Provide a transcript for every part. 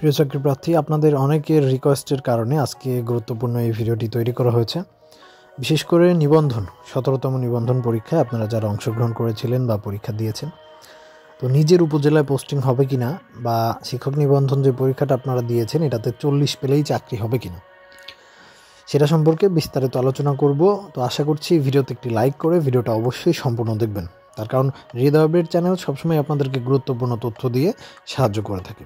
প্রিয় চাকরি প্রার্থী আপনাদের অনেকের রিকোয়েস্টের কারণে আজকে গুরুত্বপূর্ণ এই ভিডিওটি তৈরি করা হয়েছে বিশেষ করে নিবন্ধন সতেরোতম নিবন্ধন পরীক্ষায় আপনারা যারা অংশগ্রহণ করেছিলেন বা পরীক্ষা দিয়েছেন তো নিজের উপজেলায় পোস্টিং হবে কি না বা শিক্ষক নিবন্ধন যে পরীক্ষাটা আপনারা দিয়েছেন এটাতে চল্লিশ পেলেই চাকরি হবে কি না সেটা সম্পর্কে বিস্তারিত আলোচনা করব তো আশা করছি ভিডিওতে একটি লাইক করে ভিডিওটা অবশ্যই সম্পূর্ণ দেখবেন তার কারণ হৃদয়বের চ্যানেল সবসময় আপনাদেরকে গুরুত্বপূর্ণ তথ্য দিয়ে সাহায্য করে থাকে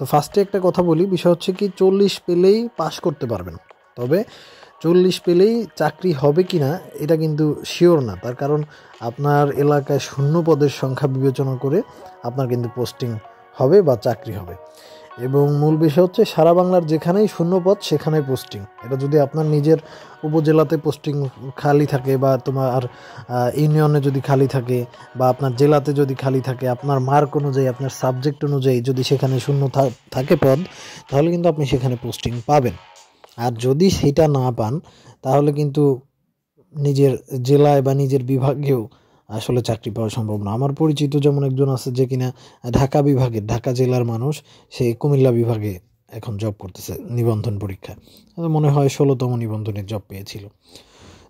তো ফার্স্টে একটা কথা বলি বিষয় হচ্ছে কি চল্লিশ পেলেই পাস করতে পারবেন তবে চল্লিশ পেলেই চাকরি হবে কি না এটা কিন্তু শিওর না তার কারণ আপনার এলাকায় শূন্য পদের সংখ্যা বিবেচনা করে আপনার কিন্তু পোস্টিং হবে বা চাকরি হবে এবং মূল বিষয় হচ্ছে সারা বাংলার যেখানেই শূন্যপদ সেখানেই পোস্টিং এটা যদি আপনার নিজের উপজেলাতে পোস্টিং খালি থাকে বা তোমার ইউনিয়নে যদি খালি থাকে বা আপনার জেলাতে যদি খালি থাকে আপনার মার্ক অনুযায়ী আপনার সাবজেক্ট অনুযায়ী যদি সেখানে শূন্য থাকে পদ তাহলে কিন্তু আপনি সেখানে পোস্টিং পাবেন আর যদি সেটা না পান তাহলে কিন্তু নিজের জেলায় বা নিজের বিভাগেও আসলে চাকরি পাওয়া সম্ভব না আমার পরিচিত যেমন একজন আছে যে কিনা ঢাকা বিভাগের ঢাকা জেলার মানুষ সে কুমিল্লা বিভাগে এখন জব করতেছে নিবন্ধন পরীক্ষা মনে হয় ষোলোতম নিবন্ধনের জব পেয়েছিল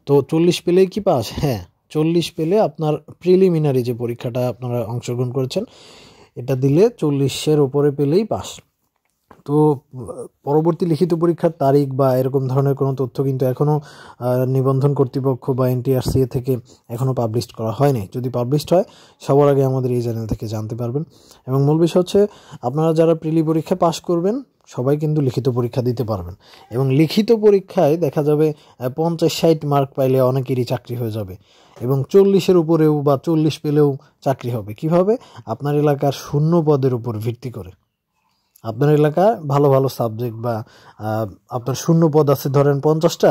তো চল্লিশ পেলেই কি পাস হ্যাঁ চল্লিশ পেলে আপনার প্রিলিমিনারি যে পরীক্ষাটা আপনারা অংশগ্রহণ করেছেন এটা দিলে চল্লিশের ওপরে পেলেই পাস তো পরবর্তী লিখিত পরীক্ষার তারিখ বা এরকম ধরনের কোনো তথ্য কিন্তু এখনও নিবন্ধন কর্তৃপক্ষ বা এনটিআরসিএ থেকে এখনও পাবলিশ করা হয়নি যদি পাবলিশড হয় সবার আগে আমাদের এই চ্যানেল থেকে জানতে পারবেন এবং মূল বিষয় হচ্ছে আপনারা যারা প্রিলি পরীক্ষা পাশ করবেন সবাই কিন্তু লিখিত পরীক্ষা দিতে পারবেন এবং লিখিত পরীক্ষায় দেখা যাবে পঞ্চাশ ষাট মার্ক পাইলে অনেকেরই চাকরি হয়ে যাবে এবং চল্লিশের উপরেও বা চল্লিশ পেলেও চাকরি হবে কিভাবে আপনার এলাকার শূন্য পদের উপর ভিত্তি করে আপনার এলাকায় ভালো ভালো সাবজেক্ট বা আপনার শূন্য পদ আছে ধরেন পঞ্চাশটা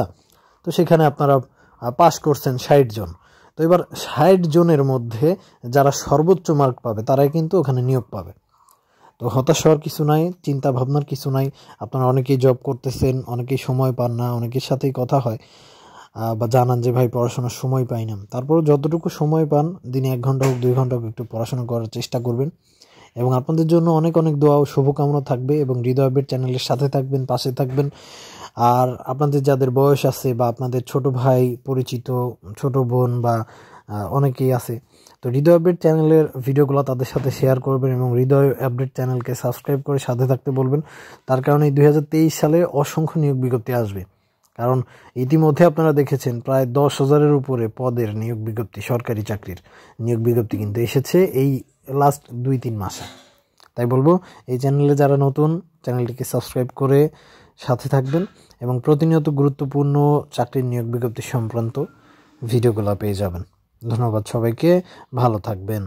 তো সেখানে আপনারা পাস করছেন ষাট জন তো এবার ষাট জনের মধ্যে যারা সর্বোচ্চ মার্ক পাবে তারাই কিন্তু ওখানে নিয়োগ পাবে তো হতাশ হওয়ার কিছু নাই চিন্তা ভাবনার কিছু নাই আপনারা অনেকেই জব করতেছেন অনেকেই সময় পান না অনেকের সাথেই কথা হয় বা জানান যে ভাই পড়াশোনার সময় পাই না তারপর যতটুকু সময় পান দিনে এক ঘন্টা হোক দুই ঘন্টা হোক একটু পড়াশোনা করার চেষ্টা করবেন এবং আপনাদের জন্য অনেক অনেক দোয়া ও শুভকামনা থাকবে এবং হৃদয়বের চ্যানেলের সাথে থাকবেন পাশে থাকবেন আর আপনাদের যাদের বয়স আছে বা আপনাদের ছোট ভাই পরিচিত ছোট বোন বা অনেকেই আছে তো হৃদয় আপডেট চ্যানেলের ভিডিওগুলো তাদের সাথে শেয়ার করবেন এবং হৃদয় আপডেট চ্যানেলকে সাবস্ক্রাইব করে সাথে থাকতে বলবেন তার কারণে দুই সালে অসংখ্য নিয়োগ বিজ্ঞপ্তি আসবে কারণ ইতিমধ্যে আপনারা দেখেছেন প্রায় দশ হাজারের উপরে পদের নিয়োগ বিজ্ঞপ্তি সরকারি চাকরির নিয়োগ বিজ্ঞপ্তি কিন্তু এসেছে এই লাস্ট দুই তিন মাসে তাই বলবো এই চ্যানেলে যারা নতুন চ্যানেলটিকে সাবস্ক্রাইব করে সাথে থাকবেন এবং প্রতিনিয়ত গুরুত্বপূর্ণ চাকরির নিয়োগ বিজ্ঞপ্তি সংক্রান্ত ভিডিওগুলো পেয়ে যাবেন ধন্যবাদ সবাইকে ভালো থাকবেন